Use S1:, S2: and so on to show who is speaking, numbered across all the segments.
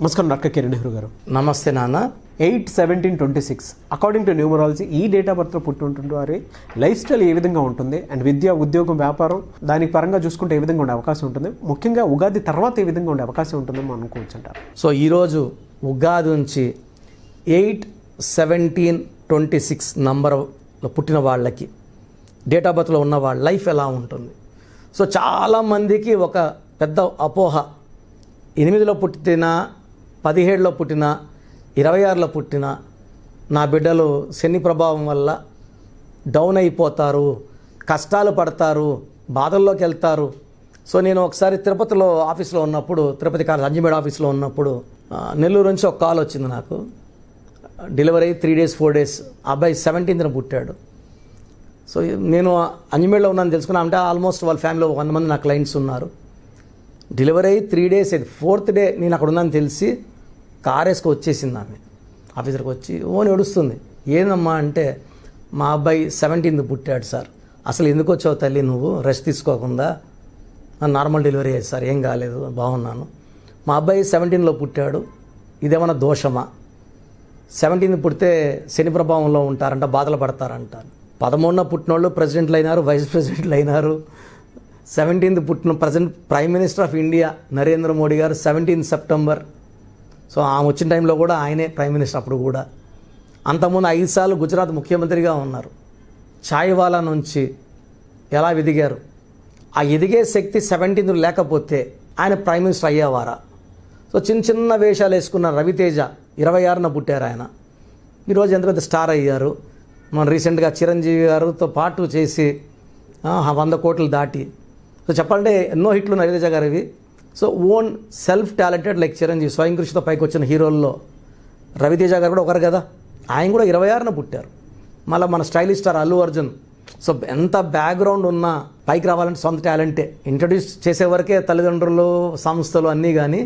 S1: నమస్కారం డాక్టర్ కిరణ్ నెహ్రూ గారు నమస్తే నాన్న eight seventeen twenty six according to numerology ఈ డేట్ ఆఫ్ బర్త్లో
S2: పుట్టి ఉంటుంది వారి లైఫ్ స్టైల్ ఏ విధంగా ఉంటుంది అండ్ విద్య ఉద్యోగం వ్యాపారం దానికి పరంగా చూసుకుంటే ఏ విధంగా ఉండే అవకాశం ఉంటుంది ముఖ్యంగా ఉగాది తర్వాత ఏ విధంగా ఉండే అవకాశం ఉంటుందో మనం అనుకోవచ్చు అంటారు
S1: సో ఈరోజు ఉగాది నుంచి ఎయిట్ సెవెంటీన్ ట్వంటీ సిక్స్ నంబర్లో పుట్టిన వాళ్ళకి డేట్ ఆఫ్ బర్త్లో ఉన్న వాళ్ళ లైఫ్ ఎలా ఉంటుంది సో చాలామందికి ఒక పెద్ద అపోహ ఎనిమిదిలో పుట్టిన పదిహేడులో పుట్టిన ఇరవై ఆరులో పుట్టిన నా బిడ్డలు శని ప్రభావం వల్ల డౌన్ అయిపోతారు కష్టాలు పడతారు బాధల్లోకి వెళ్తారు సో నేను ఒకసారి తిరుపతిలో ఆఫీస్లో ఉన్నప్పుడు తిరుపతి కాలేజ్ అంజమేడ్ ఆఫీస్లో ఉన్నప్పుడు నెల్లూరు నుంచి ఒక కాల్ వచ్చింది నాకు delivery three days four days అబ్బాయి సెవెంటీన్త్న పుట్టాడు సో నేను అంజమేడ్లో ఉన్నాను తెలుసుకున్నా అంటే ఆల్మోస్ట్ వాళ్ళ ఫ్యామిలీలో వంద మంది నా క్లయింట్స్ ఉన్నారు డెలివరీ అయ్యి త్రీ డేస్ అయితే ఫోర్త్ డే నేను అక్కడ ఉన్నాను తెలిసి కారేసుకు వచ్చేసింది ఆమె ఆఫీసర్కి వచ్చి ఓన్ ఏడుస్తుంది ఏందమ్మా అంటే మా అబ్బాయి సెవెంటీన్త్ పుట్టాడు సార్ అసలు ఎందుకు వచ్చావు తల్లి నువ్వు రెస్ట్ తీసుకోకుండా నార్మల్ డెలివరీ అయ్యేది సార్ ఏం కాలేదు బాగున్నాను మా అబ్బాయి సెవెంటీన్లో పుట్టాడు ఇదేమన్నా దోషమా సెవెంటీన్త్ పుడితే శని ప్రభావంలో ఉంటారంట బాధలు పడతారంట పదమూడున పుట్టినోళ్ళు ప్రెసిడెంట్లు అయినారు వైస్ ప్రెసిడెంట్లు అయినారు సెవెంటీన్త్ పుట్టిన present prime minister of India Narendra Modi గారు సెవెంటీన్త్ సెప్టెంబర్ సో ఆమె వచ్చిన టైంలో కూడా ఆయనే ప్రైమ్ మినిస్టర్ అప్పుడు కూడా అంతకుముందు ఐదు సార్లు గుజరాత్ ముఖ్యమంత్రిగా ఉన్నారు ఛాయ్వాలా నుంచి ఎలా ఎదిగారు ఆ ఎదిగే శక్తి సెవెంటీన్ లేకపోతే ఆయన ప్రైమ్ మినిస్టర్ అయ్యేవారా సో చిన్న చిన్న వేషాలు వేసుకున్న రవితేజ ఇరవై ఆరున పుట్టారు ఆయన ఈరోజు ఎంత పెద్ద స్టార్ అయ్యారు మన రీసెంట్గా చిరంజీవి గారితో పాటు చేసి వంద కోట్లు దాటి సో చెప్పాలంటే ఎన్నో హిట్లు రవితేజ గారివి so own self talented like Chiranjeevi స్వయం కృషితో పైకి వచ్చిన హీరోల్లో రవితేజ గారు కూడా ఒకరు కదా ఆయన కూడా ఇరవై ఆరున పుట్టారు మళ్ళీ మన stylish star Allu Arjun so ఎంత బ్యాక్గ్రౌండ్ ఉన్నా పైకి రావాలంటే సొంత టాలెంటే ఇంట్రడ్యూస్ చేసేవరకే తల్లిదండ్రులు సంస్థలు అన్నీ కానీ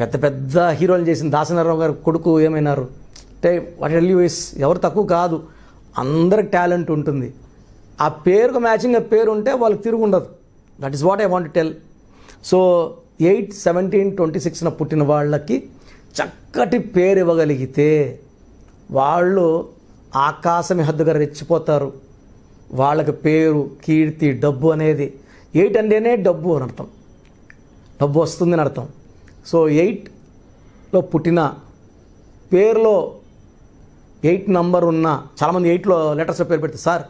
S1: పెద్ద పెద్ద హీరోలు చేసిన దాసనారావు గారు కొడుకు ఏమైనారు అంటే వాట్ ఎల్ యూస్ ఎవరు తక్కువ కాదు అందరికి టాలెంట్ ఉంటుంది ఆ పేరుకు మ్యాచింగ్ పేరు ఉంటే వాళ్ళకి తిరుగుండదు that is what I want tell so eight seventeen twenty సిక్స్న పుట్టిన వాళ్ళకి చక్కటి పేరు ఇవ్వగలిగితే వాళ్ళు ఆకాశం హద్దుగా రెచ్చిపోతారు వాళ్ళకి పేరు కీర్తి డబ్బు అనేది ఎయిట్ అంటేనే డబ్బు అని అర్థం డబ్బు వస్తుంది అని అర్థం సో ఎయిట్లో పుట్టిన పేరులో ఎయిట్ నంబర్ ఉన్న చాలామంది ఎయిట్లో లెటర్స్లో పేరు పెడతారు సార్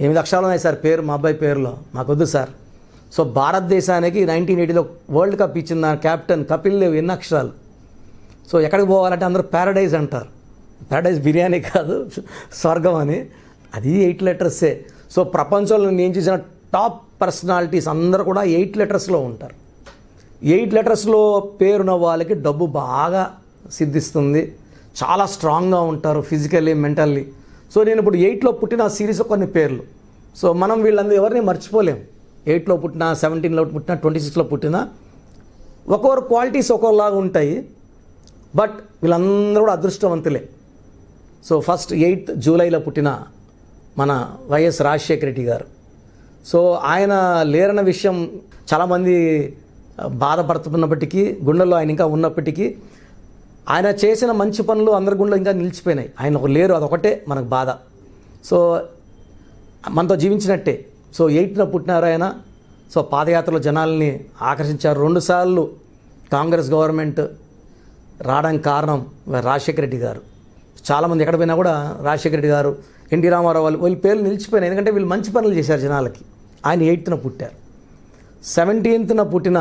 S1: ఎనిమిది అక్షరాలు ఉన్నాయి సార్ పేరు మా అబ్బాయి పేరులో మాకు వద్దు సార్ సో భారతదేశానికి నైన్టీన్ ఎయిటీలో వరల్డ్ కప్ ఇచ్చిన క్యాప్టెన్ కపిల్ దేవ్ ఎన్ని అక్షరాలు సో ఎక్కడికి పోవాలంటే అందరూ ప్యారడైజ్ అంటారు ప్యారడైజ్ బిర్యానీ కాదు స్వర్గం అని అది ఎయిట్ లెటర్సే సో ప్రపంచంలో నేను చేసిన టాప్ పర్సనాలిటీస్ అందరూ కూడా ఎయిట్ లెటర్స్లో ఉంటారు ఎయిట్ లెటర్స్లో పేరున్న వాళ్ళకి డబ్బు బాగా సిద్ధిస్తుంది చాలా స్ట్రాంగ్గా ఉంటారు ఫిజికల్లీ మెంటల్లీ సో నేను ఇప్పుడు ఎయిట్లో పుట్టిన సిరీస్ కొన్ని పేర్లు సో మనం వీళ్ళందరూ ఎవరిని మర్చిపోలేము ఎయిట్లో పుట్టినా సెవెంటీన్లో పుట్టినా ట్వంటీ సిక్స్లో పుట్టినా ఒక్కొక్కరు క్వాలిటీస్ ఒక్కొక్కలాగా ఉంటాయి బట్ వీళ్ళందరూ కూడా అదృష్టవంతులే సో ఫస్ట్ ఎయిత్ జూలైలో పుట్టిన మన వైఎస్ రాజశేఖర రెడ్డి గారు సో ఆయన లేరన్న విషయం చాలామంది బాధపడుతున్నప్పటికీ గుండెల్లో ఆయన ఇంకా ఉన్నప్పటికీ ఆయన చేసిన మంచి పనులు అందరి గుండెలో ఇంకా నిలిచిపోయినాయి ఆయన ఒక లేరు అదొకటే మనకు బాధ సో మనతో జీవించినట్టే సో ఎయిట్న పుట్టినారు ఆయన సో పాదయాత్రలో జనాల్ని ఆకర్షించారు రెండుసార్లు కాంగ్రెస్ గవర్నమెంట్ రావడానికి కారణం రాజశేఖర రెడ్డి గారు చాలామంది ఎక్కడ పోయినా కూడా రాజశేఖర రెడ్డి గారు ఎన్టీ రామారావు వాళ్ళు వీళ్ళ పేర్లు నిలిచిపోయినాయి ఎందుకంటే వీళ్ళు మంచి పనులు చేశారు జనాలకి ఆయన ఎయిత్న పుట్టారు సెవెంటీన్త్న పుట్టిన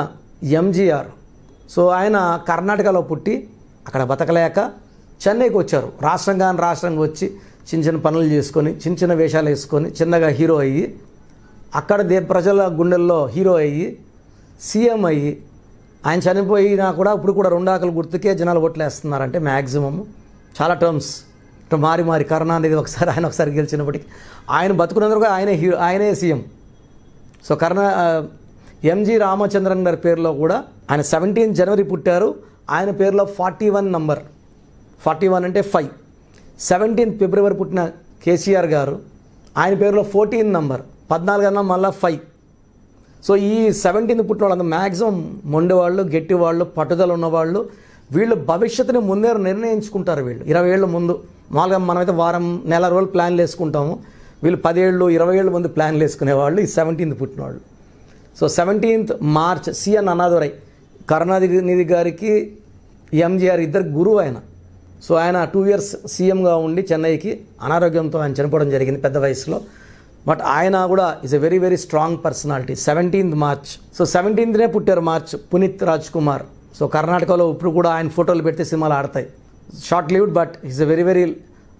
S1: ఎంజీఆర్ సో ఆయన కర్ణాటకలో పుట్టి అక్కడ బతకలేక చెన్నైకి వచ్చారు రాష్ట్రంగా రాష్ట్రంగా వచ్చి చిన్న చిన్న పనులు చేసుకొని చిన్న చిన్న వేషాలు వేసుకొని చిన్నగా హీరో అయ్యి అక్కడ దే ప్రజల గుండెల్లో హీరో అయ్యి సీఎం అయ్యి ఆయన చనిపోయినా కూడా ఇప్పుడు కూడా రెండు ఆకలి గుర్తుకే జనాలు ఓట్లేస్తున్నారంటే మ్యాక్సిమమ్ చాలా టర్మ్స్ ఇట్లా మారి మారి కరుణానిధి ఒకసారి ఆయన ఒకసారి గెలిచినప్పటికీ ఆయన బతుకున్నందుకు కూడా ఆయనే హీరో ఆయనే సీఎం సో కరుణ ఎంజి రామచంద్రన్ గారి పేరులో కూడా ఆయన సెవెంటీన్ జనవరి పుట్టారు ఆయన పేరులో forty one number forty one అంటే ఫైవ్ సెవెంటీన్ ఫిబ్రవరి పుట్టిన కేసీఆర్ గారు ఆయన పేరులో ఫోర్టీన్ నంబర్ పద్నాలుగు అన్నా మళ్ళీ ఫైవ్ సో ఈ సెవెంటీన్త్ పుట్టిన వాళ్ళంతా మ్యాక్సిమం మొండి వాళ్ళు గట్టి వాళ్ళు పట్టుదల ఉన్నవాళ్ళు వీళ్ళు భవిష్యత్తుని ముందే నిర్ణయించుకుంటారు వీళ్ళు ఇరవై ఏళ్ళ ముందు మామూలుగా మనమైతే వారం నెల రోజులు ప్లాన్లు వేసుకుంటాము వీళ్ళు పదేళ్ళు ఇరవై ఏళ్ళ ముందు ప్లాన్లు వేసుకునేవాళ్ళు ఈ సెవెంటీన్త్ పుట్టినవాళ్ళు so seventeenth March CN Annadurai Karunanidhi గారికి ఎంజీఆర్ ఇద్దరు గురువు ఆయన సో ఆయన టూ ఇయర్స్ సీఎంగా ఉండి చెన్నైకి అనారోగ్యంతో ఆయన చనిపోవడం జరిగింది పెద్ద వయసులో బట్ ఆయన కూడా is a very very strong personality seventeenth March so సెవెంటీన్త్నే పుట్టారు మార్చ్ పునీత్ రాజ్ కుమార్ సో కర్ణాటకలో ఇప్పుడు కూడా ఆయన ఫోటోలు పెడితే సినిమాలు ఆడతాయి short lived but is a very very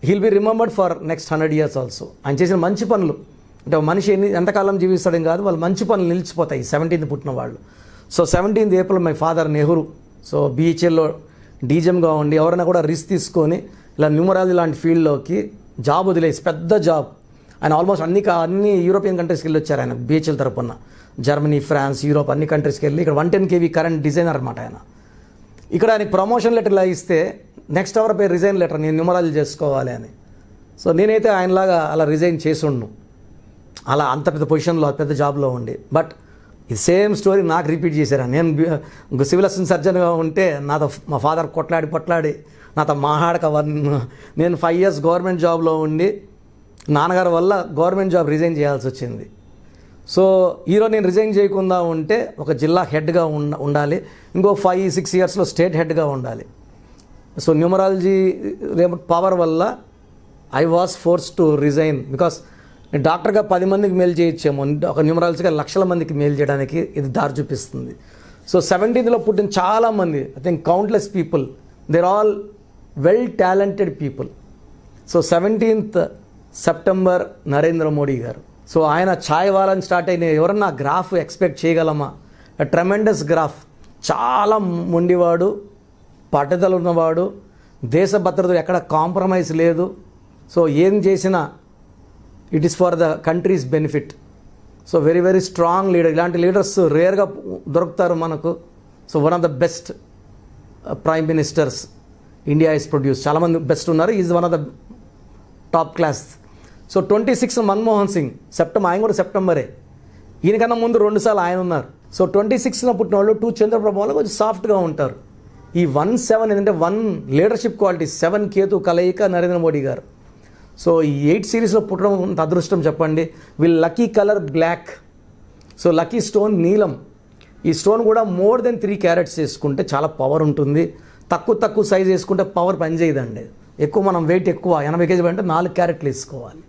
S1: will be remembered for next hundred years also ఆయన చేసిన మంచి పనులు అంటే మనిషి ఎన్ని ఎంతకాలం జీవిస్తాడని కాదు వాళ్ళు మంచి పనులు నిలిచిపోతాయి సెవెంటీన్త్ పుట్టిన వాళ్ళు so seventeenth April my father Nehru so బీహెచ్ఎల్లో డీజెమ్గా ఉండి ఎవరైనా కూడా రిస్క్ తీసుకొని ఇలా న్యూమరాలజీ లాంటి ఫీల్డ్లోకి జాబ్ వదిలేసి పెద్ద జాబ్ ఆయన ఆల్మోస్ట్ అన్ని అన్ని యూరోపియన్ కంట్రీస్కి వెళ్ళి వచ్చారు ఆయన బీచ్ల తరపున జర్మనీ ఫ్రాన్స్ యూరోప్ అన్ని కంట్రీస్కి వెళ్ళి ఇక్కడ one ten KV current designer అనమాట ఆయన ఇక్కడ ఆయన ప్రమోషన్ లెటర్లా ఇస్తే నెక్స్ట్ అవర్ పై రిజైన్ లెటర్ నేను నిమరాలు చేసుకోవాలి అని సో నేనైతే ఆయనలాగా అలా రిజైన్ చేసుండు అలా అంత పెద్ద పొజిషన్లో పెద్ద జాబ్లో ఉండి బట్ ఇది సేమ్ స్టోరీ నాకు రిపీట్ చేశారు నేను సివిల్ అసిస్టెంట్ సర్జన్గా ఉంటే నాతో మా ఫాదర్ కొట్లాడి కొట్లాడి నాతో మాహాడక నేను ఫైవ్ ఇయర్స్ గవర్నమెంట్ జాబ్లో ఉండి నాన్నగారి వల్ల గవర్నమెంట్ జాబ్ రిజైన్ చేయాల్సి వచ్చింది సో ఈరోజు నేను రిజైన్ చేయకుండా ఉంటే ఒక జిల్లా హెడ్గా ఉండాలి ఇంకో ఫైవ్ సిక్స్ ఇయర్స్లో స్టేట్ హెడ్గా ఉండాలి సో న్యూమరాలజీ పవర్ వల్ల I was force to resign because నేను డాక్టర్గా పది మందికి మేలు చేయొచ్చేమో ఒక న్యూమరాలజీగా లక్షల మందికి మేలు చేయడానికి ఇది దారి చూపిస్తుంది సో సెవెంటీన్త్లో పుట్టిన చాలామంది I think countless people they're all well talented people so seventeenth September Narendra Modi garu so ఆయన ఛాయ్ వాలని స్టార్ట్ అయిన ఎవరన్నా గ్రాఫ్ ఎక్స్పెక్ట్ చేయగలమా ట్రమెండస్ గ్రాఫ్ చాలా మొండివాడు పట్టుదలు ఉన్నవాడు దేశ భద్రత ఎక్కడ కాంప్రమైజ్ లేదు సో ఏం చేసినా it is for the country's benefit so very very strong leader ఇలాంటి లీడర్స్ రేర్గా దొరుకుతారు మనకు so one of the best prime ministers India is produce చాలామంది బెస్ట్ ఉన్నారు is one of the top class so twenty six Manmohan Singh September ఆయన కూడా సెప్టెంబరే ఈయనకన్నా ముందు రెండుసార్లు ఆయన ఉన్నారు సో ట్వంటీ సిక్స్న పుట్టిన వాళ్ళు టూ చంద్రప్రభ వాళ్ళు కొంచెం సాఫ్ట్గా ఉంటారు ఈ వన్ సెవెన్ ఏంటంటే one leadership quality seven Ketu కలయిక నరేంద్ర మోడీ గారు సో ఈ ఎయిట్ సిరీస్లో పుట్టడం అంత అదృష్టం చెప్పండి will lucky colour black so lucky stone నీలం ఈ స్టోన్ కూడా మోర్ దెన్ త్రీ క్యారెట్స్ వేసుకుంటే చాలా పవర్ ఉంటుంది తక్కువ తక్కువ సైజ్ వేసుకుంటే పవర్ పనిచేయదండి ఎక్కువ మనం వెయిట్ ఎక్కువ ఎనభై కేజీ అంటే నాలుగు క్యారెట్లు వేసుకోవాలి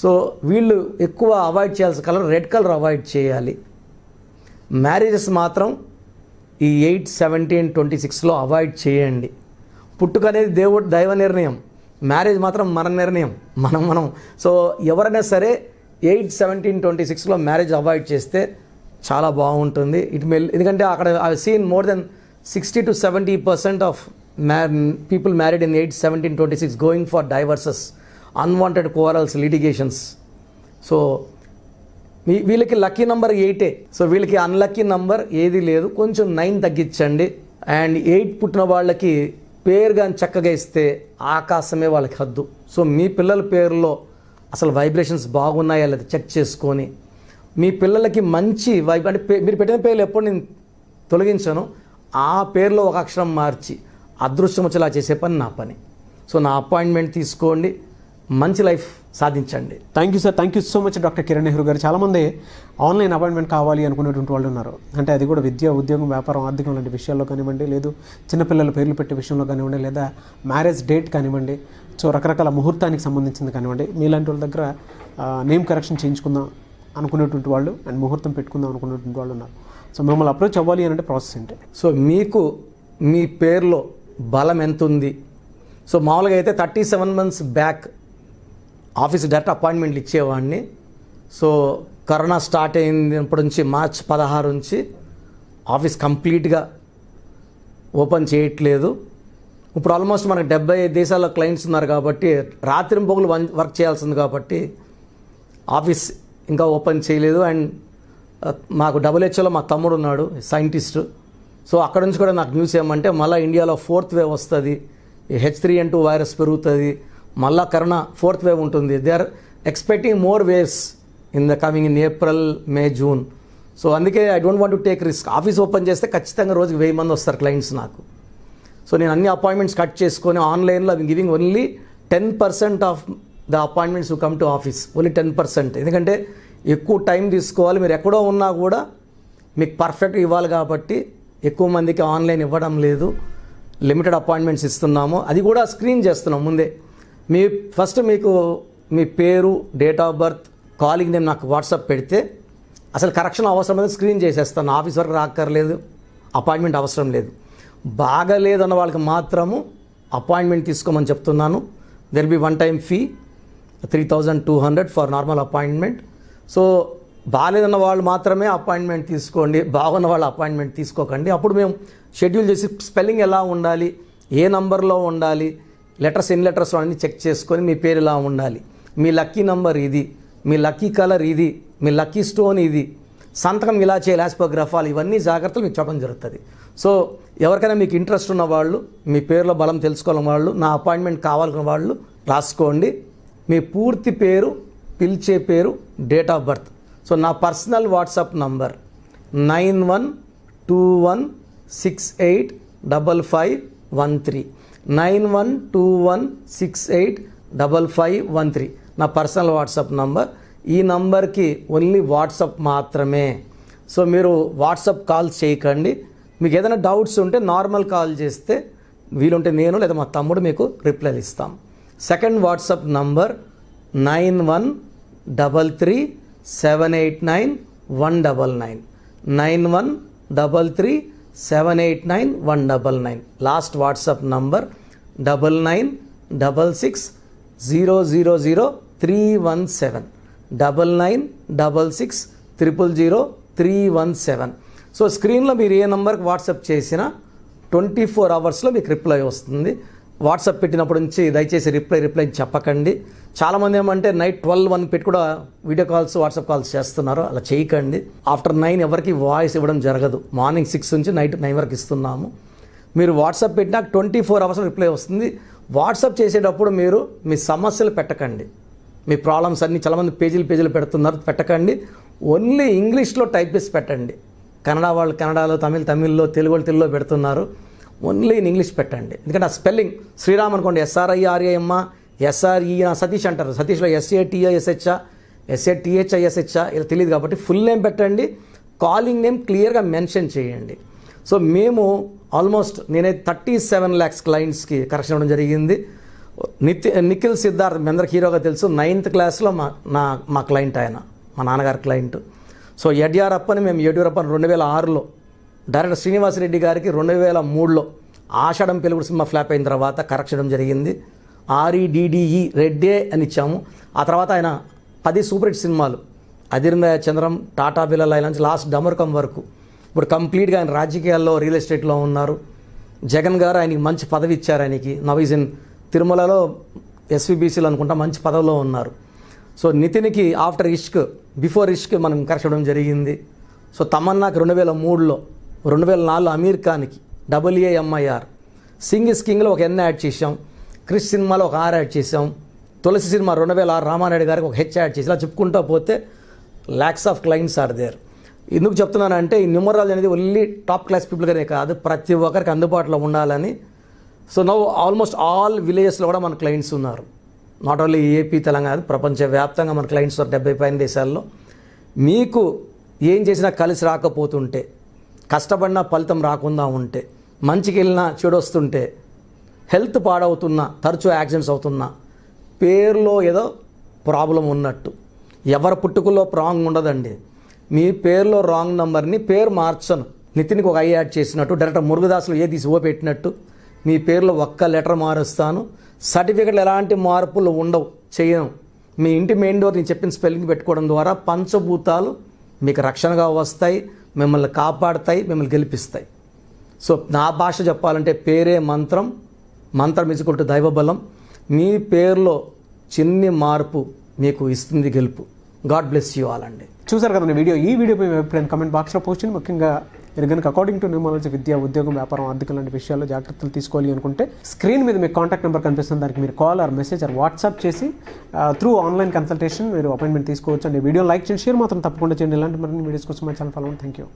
S1: సో వీళ్ళు ఎక్కువ అవాయిడ్ చేయాల్సిన కలర్ రెడ్ కలర్ అవాయిడ్ చేయాలి మ్యారేజెస్ మాత్రం ఈ ఎయిట్ సెవెంటీన్ ట్వంటీ సిక్స్లో అవాయిడ్ చేయండి పుట్టుక అనేది దేవుడు దైవ నిర్ణయం మ్యారేజ్ మాత్రం మన నిర్ణయం మనం మనం సో ఎవరైనా సరే ఎయిట్ సెవెంటీన్ ట్వంటీ సిక్స్లో మ్యారేజ్ అవాయిడ్ చేస్తే చాలా బాగుంటుంది ఇట్ మెల్ ఎందుకంటే అక్కడ I seen more than sixty to seventy percent of మ్యా people married in eight seventeen twenty six going for divorces unwanted quarrels litigations so మీ వీళ్ళకి లక్కీ నంబర్ ఎయిటే సో వీళ్ళకి అన్లక్కీ నంబర్ ఏది లేదు కొంచెం నైన్ తగ్గించండి అండ్ ఎయిట్ పుట్టిన వాళ్ళకి పేరు కానీ చక్కగా ఇస్తే ఆకాశమే వాళ్ళకి హద్దు సో మీ పిల్లల పేరులో అసలు వైబ్రేషన్స్ బాగున్నాయా లేదా చెక్ చేసుకొని మీ పిల్లలకి మంచి వైబ్ అంటే మీరు పెట్టిన పేర్లు ఎప్పుడు నేను తొలగించాను ఆ పేరులో ఒక అక్షరం మార్చి అదృష్టం వచ్చేలా చేసే పని నా పని సో నా అపాయింట్మెంట్ తీసుకోండి మంచి లైఫ్ సాధించండి
S2: thank you sir thank you so much doctor Kiran Nehru garu చాలామంది ఆన్లైన్ అపాయింట్మెంట్ కావాలి అనుకునేటువంటి వాళ్ళు ఉన్నారు అంటే అది కూడా విద్య ఉద్యోగం వ్యాపారం ఆర్థికం లాంటి విషయాల్లో కానివ్వండి లేదు చిన్నపిల్లల పేర్లు పెట్టే విషయంలో కానివ్వండి లేదా మ్యారేజ్ డేట్ కానివ్వండి సో రకరకాల ముహూర్తానికి సంబంధించింది కానివ్వండి మీలాంటి వాళ్ళ దగ్గర నేమ్ కరెక్షన్ చేయించుకుందాం అనుకునేటువంటి వాళ్ళు అండ్ ముహూర్తం పెట్టుకుందాం అనుకునేటువంటి వాళ్ళు ఉన్నారు
S1: సో మిమ్మల్ని అప్రోచ్ అవ్వాలి అంటే ప్రాసెస్ ఏంటి సో మీకు మీ పేర్లో బలం ఎంత ఉంది సో మామూలుగా అయితే thirty seven months back office direct అపాయింట్మెంట్లు ఇచ్చేవాడిని సో కరోనా స్టార్ట్ అయినప్పటి నుంచి మార్చ్ పదహారు నుంచి ఆఫీస్ కంప్లీట్గా ఓపెన్ చేయట్లేదు ఇప్పుడు ఆల్మోస్ట్ మనకు డెబ్బై దేశాల్లో క్లయింట్స్ ఉన్నారు కాబట్టి రాత్రి పొగులు వన్ వర్క్ చేయాల్సింది కాబట్టి ఆఫీస్ ఇంకా ఓపెన్ చేయలేదు అండ్ మాకు డబ్ల్యూహెచ్ఓలో మా తమ్ముడు ఉన్నాడు సైంటిస్టు సో అక్కడ నుంచి కూడా నాకు న్యూస్ ఏమంటే మళ్ళీ ఇండియాలో ఫోర్త్ వేవ్ వస్తుంది H three N two virus పెరుగుతుంది మళ్ళా కరోనా ఫోర్త్ వేవ్ ఉంటుంది they are expecting more waves in the coming in April May June so అందుకే I don't want to take risk office open చేస్తే ఖచ్చితంగా రోజుకి వెయ్యి మంది వస్తారు క్లయింట్స్ నాకు సో నేను అన్ని అపాయింట్మెంట్స్ కట్ చేసుకొని ఆన్లైన్లో I giving only ten percent of the appointments come to office only ten percent ఎందుకంటే ఎక్కువ టైం తీసుకోవాలి మీరు ఎక్కడో ఉన్నా కూడా మీకు పర్ఫెక్ట్ ఇవ్వాలి కాబట్టి ఎక్కువ మందికి ఆన్లైన్ ఇవ్వడం లేదు లిమిటెడ్ అపాయింట్మెంట్స్ ఇస్తున్నాము అది కూడా స్క్రీన్ చేస్తున్నాం ముందే మీ ఫస్ట్ మీకు మీ పేరు date of birth calling name నాకు వాట్సాప్ పెడితే అసలు కరెక్షన్ అవసరం లేదు స్క్రీన్ చేసేస్తాను ఆఫీస్ వరకు రాక్కర్లేదు అపాయింట్మెంట్ అవసరం లేదు బాగలేదన్న వాళ్ళకి మాత్రము అపాయింట్మెంట్ తీసుకోమని చెప్తున్నాను there be one time fee three thousand two hundred for normal appointment so బాగాలేదన్న వాళ్ళు మాత్రమే అపాయింట్మెంట్ తీసుకోండి బాగున్న వాళ్ళు అపాయింట్మెంట్ తీసుకోకండి అప్పుడు మేము షెడ్యూల్ చేసి స్పెల్లింగ్ ఎలా ఉండాలి ఏ నంబర్లో ఉండాలి లెటర్స్ ఎన్ని లెటర్స్ అన్నీ చెక్ చేసుకొని మీ పేరు ఇలా ఉండాలి మీ లక్కీ నంబర్ ఇది మీ లక్కీ కలర్ ఇది మీ లక్కీ స్టోన్ ఇది సంతకం ఇలా చేయాలి ఆస్పోగ్రఫాలు ఇవన్నీ జాగ్రత్తలు మీకు చెప్పడం జరుగుతుంది సో ఎవరికైనా మీకు ఇంట్రెస్ట్ ఉన్న వాళ్ళు మీ పేరులో బలం తెలుసుకోవాలని వాళ్ళు నా అపాయింట్మెంట్ కావాలనుకున్న వాళ్ళు రాసుకోండి మీ పూర్తి పేరు పిలిచే పేరు డేట్ ఆఫ్ బర్త్ సో నా personal WhatsApp number nine one two one six eight double five one three nine one two one six eight double five one three నా పర్సనల్ వాట్సాప్ నంబర్ ఈ నంబర్కి ఓన్లీ వాట్సాప్ మాత్రమే so మీరు WhatsApp call చేయకండి మీకు ఏదైనా doubts ఉంటే normal call చేస్తే వీలుంటే నేను లేదా మా తమ్ముడు మీకు రిప్లైలు ఇస్తాం second WhatsApp number nine one double three seven eight nine one double nine nine one double three seven eight nine one double nine last WhatsApp number double nine double six zero zero zero three one seven double nine double six triple zero three one seven so స్క్రీన్లో మీరు ఏ నెంబర్కి WhatsApp చేసినా twenty four అవర్స్లో మీకు reply వస్తుంది WhatsApp పెట్టినప్పటి నుంచి దయచేసి రిప్లై రిప్లై చెప్పకండి చాలామంది ఏమంటే నైట్ ట్వెల్వ్ వన్ పెట్టి కూడా వీడియో కాల్స్ వాట్సాప్ కాల్స్ చేస్తున్నారు అలా చేయకండి ఆఫ్టర్ నైన్ ఎవరికి వాయిస్ ఇవ్వడం జరగదు మార్నింగ్ సిక్స్ నుంచి నైట్ నైన్ వరకు ఇస్తున్నాము మీరు వాట్సాప్ పెట్టినా ట్వంటీ ఫోర్ అవర్స్ రిప్లై వస్తుంది వాట్సాప్ చేసేటప్పుడు మీరు మీ సమస్యలు పెట్టకండి మీ ప్రాబ్లమ్స్ అన్నీ చాలామంది పేజీలు పేజీలు పెడుతున్నారు పెట్టకండి ఓన్లీ ఇంగ్లీష్లో టైప్ చేసి పెట్టండి కన్నడ వాళ్ళు కన్నడలో తమిళ్ తమిళ్లో తెలుగు వాళ్ళు తెలుగులో పెడుతున్నారు ఓన్లీ ఇన్ ఇంగ్లీష్ పెట్టండి ఎందుకంటే ఆ స్పెల్లింగ్ శ్రీరామ్ అనుకోండి ఎస్ఆర్ఐఆర్ఏఎమ్మ ఎస్ఆర్ఈ e సతీష్ అంటారు సతీష్లో ఎస్ఏటీఐఎస్హెచ్ఆ ఎస్ఏటీహెచ్ఐఎస్హెచ్ఆ ఇలా తెలియదు కాబట్టి ఫుల్ నేమ్ పెట్టండి కాలింగ్ నేమ్ క్లియర్గా మెన్షన్ చేయండి సో మేము ఆల్మోస్ట్ నేనైతే థర్టీ సెవెన్ ల్యాక్స్ క్లయింట్స్కి కరెక్షన్ ఇవ్వడం జరిగింది నితి నిఖిల్ సిద్ధార్థ్ మీ అందరికి హీరోగా తెలుసు నైన్త్ క్లాస్లో మా నా మా క్లయింట్ ఆయన మా నాన్నగారి క్లయింట్ సో అప్పని మేము ఎడ్యూరప్పని రెండు వేల ఆరులో డైరెక్టర్ శ్రీనివాసరెడ్డి గారికి రెండు వేల మూడులో ఆషాఢం పెలుగుడు సినిమా ఫ్లాప్ అయిన తర్వాత కరక్షణం జరిగింది ఆర్ఈడిడిఈ రెడ్డే అని ఇచ్చాము ఆ తర్వాత ఆయన పది సూపర్ హిట్ సినిమాలు అదిరిందయ చంద్రం టాటా బిల్లల నుంచి లాస్ట్ డమర్కం వరకు ఇప్పుడు కంప్లీట్గా ఆయన రాజకీయాల్లో రియల్ ఎస్టేట్లో ఉన్నారు జగన్ గారు ఆయనకి మంచి పదవి ఇచ్చారు ఆయనకి నవీజన్ తిరుమలలో ఎస్విబిసిలు అనుకుంటా మంచి పదవిలో ఉన్నారు సో నితిన్కి ఆఫ్టర్ ఇష్క్ బిఫోర్ ఇష్క్ మనం కరచడం జరిగింది సో తమన్నాకి రెండు వేల మూడులో రెండు వేల నాలుగు అమీర్ ఖాన్కి డబ్ల్యూఏఎంఐఆర్ సింగ్ ఇస్ కింగ్లో ఒక ఎన్ యాడ్ చేసాం క్రిష్ సినిమాలో ఒక ఆర్ యాడ్ చేసాం తులసి సినిమా రెండు వేల ఆరు రామారెడ్డి గారికి ఒక హెచ్ యాడ్ చేసి ఇలా చెప్పుకుంటూ పోతే lakhs of clients are there ఎందుకు చెప్తున్నానంటే ఈ న్యూమరాలజీ అనేది ఓన్లీ టాప్ క్లాస్ పీపుల్గానే కాదు ప్రతి ఒక్కరికి అందుబాటులో ఉండాలని సో నౌ ఆల్మోస్ట్ ఆల్ విలేజెస్లో కూడా మన క్లయింట్స్ ఉన్నారు నాట్ ఓన్లీ ఏపీ తెలంగాణ ప్రపంచవ్యాప్తంగా మన క్లయింట్స్ డెబ్బై పైన దేశాల్లో మీకు ఏం చేసినా కలిసి రాకపోతుంటే కష్టపడినా ఫలితం రాకుండా ఉంటే మంచికి వెళ్ళినా చెడొస్తుంటే హెల్త్ పాడవుతున్నా తరచూ యాక్సిడెంట్స్ అవుతున్నా పేరులో ఏదో ప్రాబ్లం ఉన్నట్టు ఎవరి పుట్టుకలో రాంగ్ ఉండదండి మీ పేరులో రాంగ్ నెంబర్ని పేరు మార్చను నితిన్కి ఒక ఐ యాడ్ చేసినట్టు డైరెక్టర్ మురుగదాసులు ఏ తీసి పెట్టినట్టు మీ పేరులో ఒక్క లెటర్ మారుస్తాను సర్టిఫికెట్లు ఎలాంటి మార్పులు ఉండవు చేయను మీ ఇంటి మెయిన్ డోర్ నేను చెప్పిన స్పెల్లింగ్ పెట్టుకోవడం ద్వారా పంచభూతాలు మీకు రక్షణగా వస్తాయి మిమ్మల్ని కాపాడతాయి మిమ్మల్ని గెలిపిస్తాయి సో నా భాష చెప్పాలంటే పేరే మంత్రం మంత్రం ఇచ్చుకుంటూ దైవబలం మీ పేరులో చిన్ని మార్పు మీకు ఇస్తుంది గెలుపు గాడ్ బ్లెస్ యూ ఆల్ అండి చూసారు కదా వీడియో ఈ వీడియో అభిప్రాయం కమెంట్ బాక్స్లో పోస్ట్ ముఖ్యంగా
S2: మీరు కనుక అకార్డింగ్ టు న్యూమాలజీ విద్య ఉద్యోగం వ్యాపారం ఆర్థిక లాంటి విషయాల్లో జాగ్రత్తలు తీసుకోవాలి అనుకుంటే స్క్రీన్ మీద మీకు కాంటాక్ట్ నెంబర్ కనిపిస్తుంది దానికి మీరు call or message or WhatsApp చేసి త్రూ ఆన్లైన్ కన్సల్టేషన్ మీరు అపాయింట్మెంట్ తీసుకోవచ్చు అండి వీడియో లైక్ చేసి షేర్ మాత్రం తప్పకుండా చేయండి ఇలాంటి మరిన్ని వీడియోస్ కోసం మా ఛానల్ ఫాలో థ్యాంక్ యూ